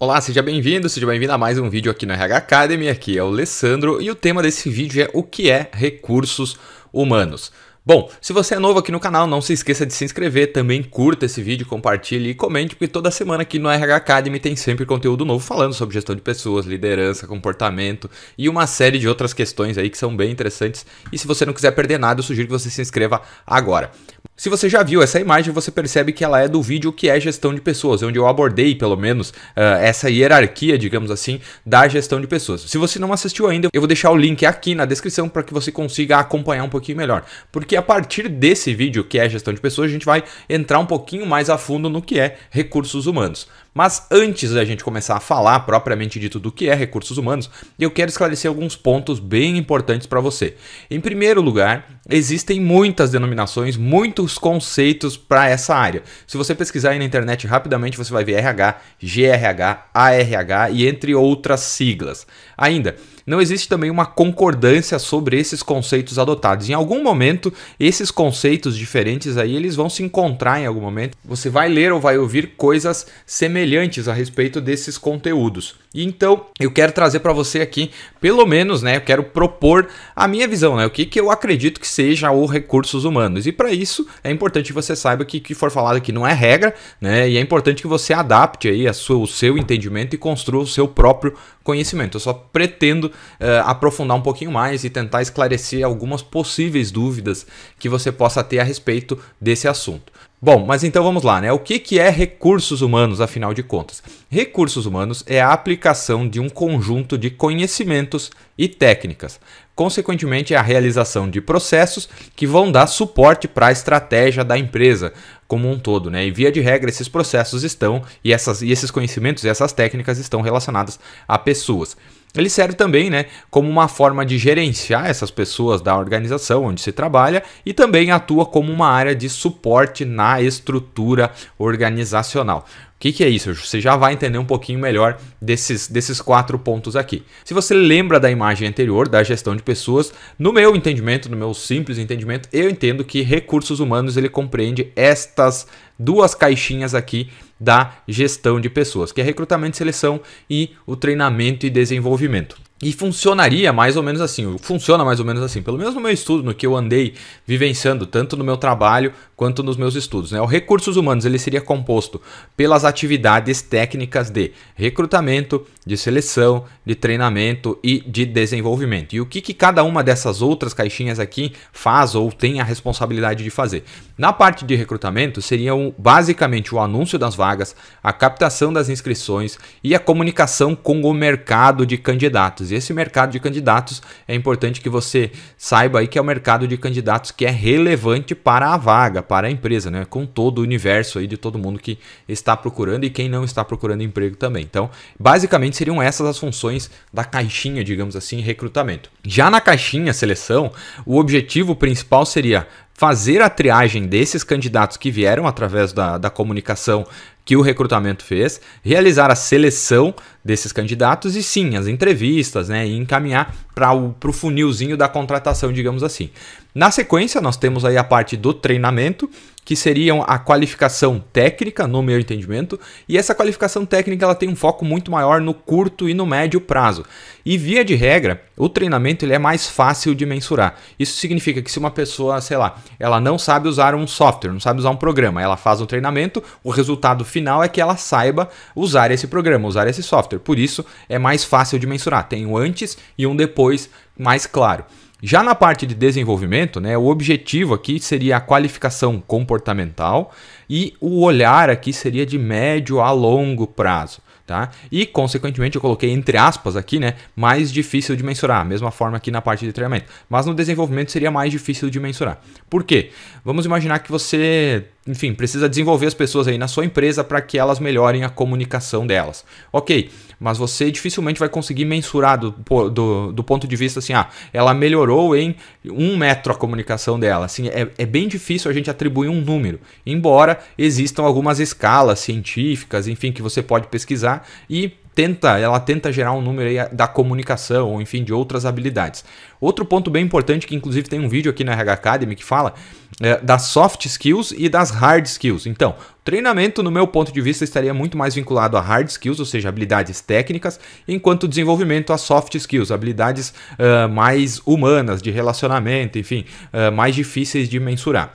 Olá, seja bem-vindo, seja bem-vindo a mais um vídeo aqui na RH Academy, aqui é o Alessandro e o tema desse vídeo é o que é recursos humanos. Bom, se você é novo aqui no canal, não se esqueça de se inscrever, também curta esse vídeo, compartilhe e comente, porque toda semana aqui no RH Academy tem sempre conteúdo novo falando sobre gestão de pessoas, liderança, comportamento e uma série de outras questões aí que são bem interessantes. E se você não quiser perder nada, eu sugiro que você se inscreva agora. Se você já viu essa imagem, você percebe que ela é do vídeo que é gestão de pessoas, onde eu abordei, pelo menos, uh, essa hierarquia, digamos assim, da gestão de pessoas. Se você não assistiu ainda, eu vou deixar o link aqui na descrição para que você consiga acompanhar um pouquinho melhor. Porque a partir desse vídeo, que é gestão de pessoas, a gente vai entrar um pouquinho mais a fundo no que é recursos humanos. Mas antes da gente começar a falar propriamente dito do que é recursos humanos, eu quero esclarecer alguns pontos bem importantes para você. Em primeiro lugar, existem muitas denominações, muitos conceitos para essa área. Se você pesquisar aí na internet rapidamente, você vai ver RH, GRH, ARH e entre outras siglas. Ainda, não existe também uma concordância sobre esses conceitos adotados. Em algum momento, esses conceitos diferentes aí, eles vão se encontrar em algum momento. Você vai ler ou vai ouvir coisas semelhantes a respeito desses conteúdos. E então, eu quero trazer para você aqui, pelo menos, né, eu quero propor a minha visão, né, o que, que eu acredito que seja o recursos humanos. E para isso, é importante que você saiba que o que for falado aqui não é regra, né, e é importante que você adapte aí a sua, o seu entendimento e construa o seu próprio conhecimento. Eu só pretendo uh, aprofundar um pouquinho mais e tentar esclarecer algumas possíveis dúvidas que você possa ter a respeito desse assunto. Bom, mas então vamos lá, né? O que, que é recursos humanos, afinal de contas? Recursos humanos é a aplicação de um conjunto de conhecimentos e técnicas consequentemente, é a realização de processos que vão dar suporte para a estratégia da empresa como um todo, né? E via de regra, esses processos estão e, essas, e esses conhecimentos e essas técnicas estão relacionadas a pessoas. Ele serve também né, como uma forma de gerenciar essas pessoas da organização onde se trabalha e também atua como uma área de suporte na estrutura organizacional. O que, que, é isso? Você já vai entender um pouquinho melhor desses, desses quatro pontos aqui. Se você lembra da imagem anterior, da gestão de pessoas, no meu entendimento, no meu simples entendimento, eu entendo que recursos humanos ele compreende estas duas caixinhas aqui da gestão de pessoas, que é recrutamento e seleção e o treinamento e desenvolvimento. E funcionaria mais ou menos assim, funciona mais ou menos assim, pelo menos no meu estudo, no que eu andei vivenciando, tanto no meu trabalho quanto nos meus estudos. Né? O recursos humanos ele seria composto pelas atividades técnicas de recrutamento, de seleção, de treinamento e de desenvolvimento. E o que, que cada uma dessas outras caixinhas aqui faz ou tem a responsabilidade de fazer? Na parte de recrutamento, seria um basicamente o anúncio das vagas, a captação das inscrições e a comunicação com o mercado de candidatos. E esse mercado de candidatos é importante que você saiba aí que é o mercado de candidatos que é relevante para a vaga, para a empresa, né? Com todo o universo aí de todo mundo que está procurando e quem não está procurando emprego também. Então, basicamente seriam essas as funções da caixinha, digamos assim, recrutamento. Já na caixinha seleção, o objetivo principal seria fazer a triagem desses candidatos que vieram através da, da comunicação que o recrutamento fez, realizar a seleção desses candidatos e sim as entrevistas, né, e encaminhar para o pro funilzinho da contratação, digamos assim. Na sequência, nós temos aí a parte do treinamento, que seriam a qualificação técnica, no meu entendimento, e essa qualificação técnica ela tem um foco muito maior no curto e no médio prazo. E via de regra, o treinamento ele é mais fácil de mensurar. Isso significa que se uma pessoa, sei lá, ela não sabe usar um software, não sabe usar um programa, ela faz um treinamento, o resultado final é que ela saiba usar esse programa, usar esse software. Por isso é mais fácil de mensurar. Tem um antes e um depois mais claro. Já na parte de desenvolvimento, né, o objetivo aqui seria a qualificação comportamental e o olhar aqui seria de médio a longo prazo. Tá? E, consequentemente, eu coloquei entre aspas aqui, né? Mais difícil de mensurar, mesma forma aqui na parte de treinamento. Mas no desenvolvimento seria mais difícil de mensurar. Por quê? Vamos imaginar que você, enfim, precisa desenvolver as pessoas aí na sua empresa para que elas melhorem a comunicação delas. Ok, mas você dificilmente vai conseguir mensurar do, do, do ponto de vista assim, ah, ela melhorou em um metro a comunicação dela. Assim, é, é bem difícil a gente atribuir um número, embora existam algumas escalas científicas, enfim, que você pode pesquisar e tenta, ela tenta gerar um número aí da comunicação, ou enfim, de outras habilidades. Outro ponto bem importante, que inclusive tem um vídeo aqui na RH Academy que fala é, das soft skills e das hard skills. Então, treinamento, no meu ponto de vista, estaria muito mais vinculado a hard skills, ou seja, habilidades técnicas, enquanto desenvolvimento a soft skills, habilidades uh, mais humanas, de relacionamento, enfim, uh, mais difíceis de mensurar.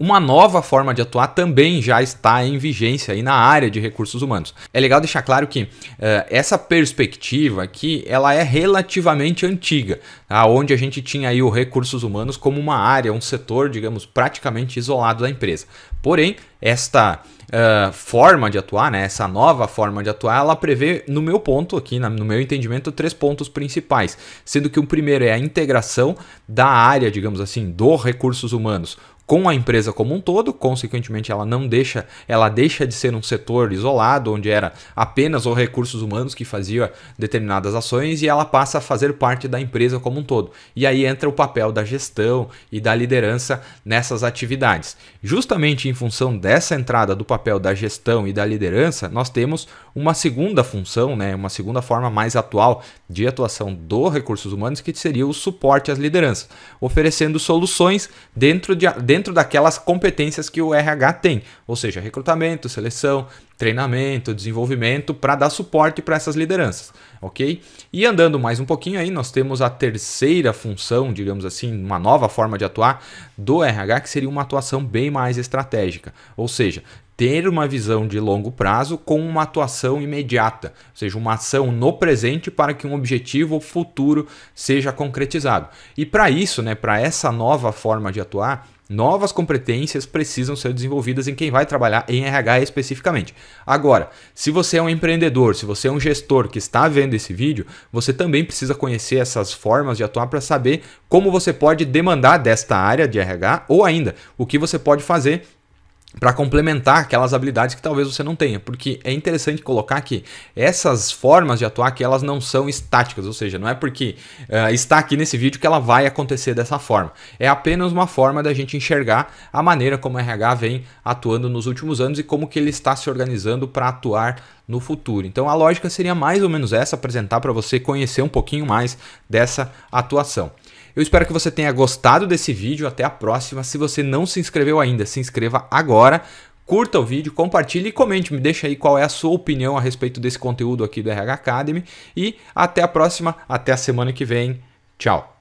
Uma nova forma de atuar também já está em vigência aí na área de recursos humanos. É legal deixar claro que uh, essa perspectiva aqui ela é relativamente antiga, tá? onde a gente tinha aí o recursos humanos como uma área, um setor, digamos, praticamente isolado da empresa. Porém, esta uh, forma de atuar, né, essa nova forma de atuar, ela prevê, no meu ponto aqui, na, no meu entendimento, três pontos principais, sendo que o primeiro é a integração da área, digamos assim, do recursos humanos com a empresa como um todo, consequentemente ela não deixa, ela deixa de ser um setor isolado onde era apenas os recursos humanos que fazia determinadas ações e ela passa a fazer parte da empresa como um todo. E aí entra o papel da gestão e da liderança nessas atividades. Justamente em função dessa entrada do papel da gestão e da liderança, nós temos uma segunda função, né, uma segunda forma mais atual de atuação do recursos humanos que seria o suporte às lideranças, oferecendo soluções dentro de dentro dentro daquelas competências que o RH tem, ou seja, recrutamento, seleção, treinamento, desenvolvimento para dar suporte para essas lideranças, ok? E andando mais um pouquinho aí, nós temos a terceira função, digamos assim, uma nova forma de atuar do RH, que seria uma atuação bem mais estratégica, ou seja, ter uma visão de longo prazo com uma atuação imediata, ou seja, uma ação no presente para que um objetivo futuro seja concretizado. E para isso, né, para essa nova forma de atuar, Novas competências precisam ser desenvolvidas em quem vai trabalhar em RH especificamente. Agora, se você é um empreendedor, se você é um gestor que está vendo esse vídeo, você também precisa conhecer essas formas de atuar para saber como você pode demandar desta área de RH ou ainda o que você pode fazer para complementar aquelas habilidades que talvez você não tenha, porque é interessante colocar que essas formas de atuar que elas não são estáticas, ou seja, não é porque uh, está aqui nesse vídeo que ela vai acontecer dessa forma. É apenas uma forma da gente enxergar a maneira como o RH vem atuando nos últimos anos e como que ele está se organizando para atuar no futuro. Então a lógica seria mais ou menos essa, apresentar para você conhecer um pouquinho mais dessa atuação. Eu espero que você tenha gostado desse vídeo. Até a próxima. Se você não se inscreveu ainda, se inscreva agora. Curta o vídeo, compartilhe e comente. Me deixa aí qual é a sua opinião a respeito desse conteúdo aqui do RH Academy. E até a próxima. Até a semana que vem. Tchau.